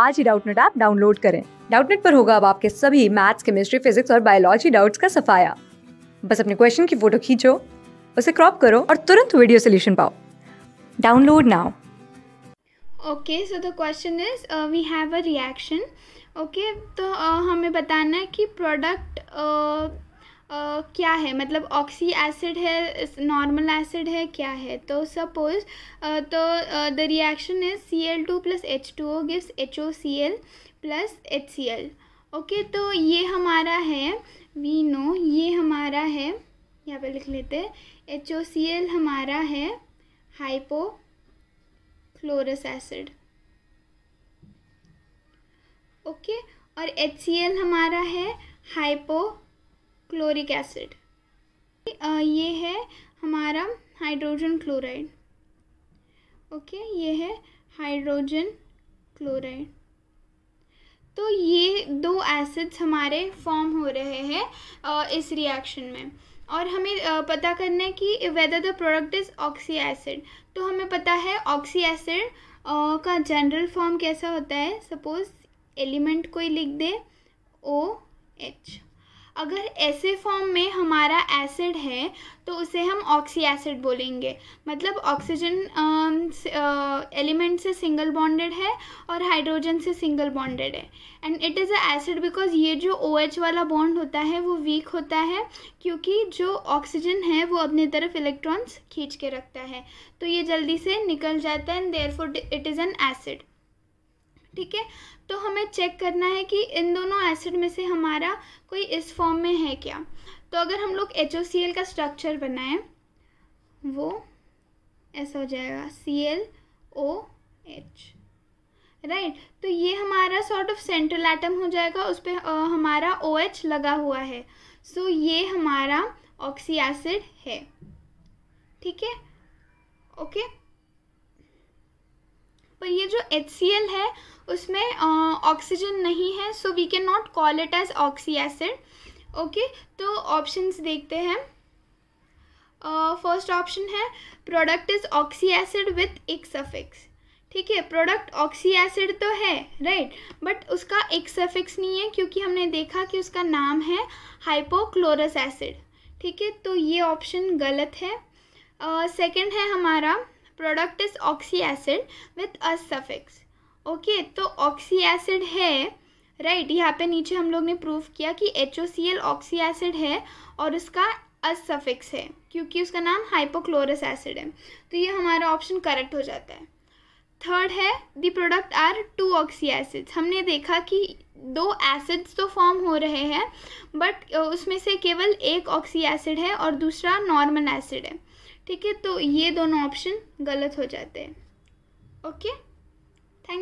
आज ही Doubtnut app download करें डाउटनेट पर होगा अब आपके सभी मैथ्स केमिस्ट्री फिजिक्स और बायोलॉजी डाउट्स का सफाया बस अपने क्वेश्चन की फोटो खींचो उसे क्रॉप करो और तुरंत वीडियो सोल्यूशन पाओ download now okay so the question is we have a reaction okay तो uh, हमें बताना है कि प्रोडक्ट Uh, क्या है मतलब ऑक्सी एसिड है नॉर्मल एसिड है क्या है तो सपोज uh, तो the reaction is C L two plus H two O gives H O C L plus H C L okay तो ये हमारा है वी नो ये हमारा है यहाँ पे लिख लेते हैं एच ओ सी एल हमारा है हाइपो क्लोरस एसिड ओके और एच सी एल हमारा है हाइपो क्लोरिक एसिड ये है हमारा हाइड्रोजन क्लोराइड ओके ये है हाइड्रोजन क्लोराइड तो ये दो एसिड्स हमारे फॉर्म हो रहे हैं इस रिएक्शन में और हमें पता करना है कि whether the product is oxy acid तो हमें पता है ऑक्सी एसिड का जनरल फॉर्म कैसा होता है सपोज़ एलिमेंट कोई लिख दे ओ एच अगर ऐसे फॉर्म में हमारा एसिड है तो उसे हम ऑक्सी एसिड बोलेंगे मतलब ऑक्सीजन एलिमेंट से सिंगल बॉन्डेड है और हाइड्रोजन से सिंगल बॉन्डेड है and it is a acid because ये जो ओ OH वाला बॉन्ड होता है वो वीक होता है क्योंकि जो ऑक्सीजन है वो अपनी तरफ इलेक्ट्रॉन्स खींच के रखता है तो ये जल्दी से निकल जाता है and there it is an acid ठीक है तो हमें चेक करना है कि इन दोनों एसिड में से हमारा कोई इस फॉर्म में है क्या तो अगर हम लोग एच का स्ट्रक्चर बनाएं वो ऐसा हो जाएगा C L O H right तो ये हमारा सॉर्ट ऑफ सेंट्रल एटम हो जाएगा उस पर हमारा ओ OH एच लगा हुआ है सो so, ये हमारा ऑक्सी एसिड है ठीक है ओके पर ये जो एच है उसमें ऑक्सीजन नहीं है so we can not call it as oxy acid okay तो ऑप्शंस देखते हैं फर्स्ट uh, ऑप्शन है product is oxy acid with एक सफिक्स ठीक है प्रोडक्ट ऑक्सी एसिड तो है राइट right? बट उसका एक सफिक्स नहीं है क्योंकि हमने देखा कि उसका नाम है हाइपोक्लोरस एसिड ठीक है तो ये ऑप्शन गलत है सेकंड uh, है हमारा product is oxy acid with a suffix okay तो ऑक्सी एसिड है राइट right, यहाँ पे नीचे हम लोग ने प्रूव किया कि H O C L oxy acid है और उसका असफिक्स है क्योंकि उसका नाम हाइपोक्लोरस एसिड है तो ये हमारा ऑप्शन करेक्ट हो जाता है थर्ड है the product are two oxy acids हमने देखा कि दो एसिड्स तो फॉर्म हो रहे हैं बट उसमें से केवल एक ऑक्सी एसिड है और दूसरा नॉर्मल एसिड है ठीक है तो ये दोनों ऑप्शन गलत हो जाते हैं ओके okay?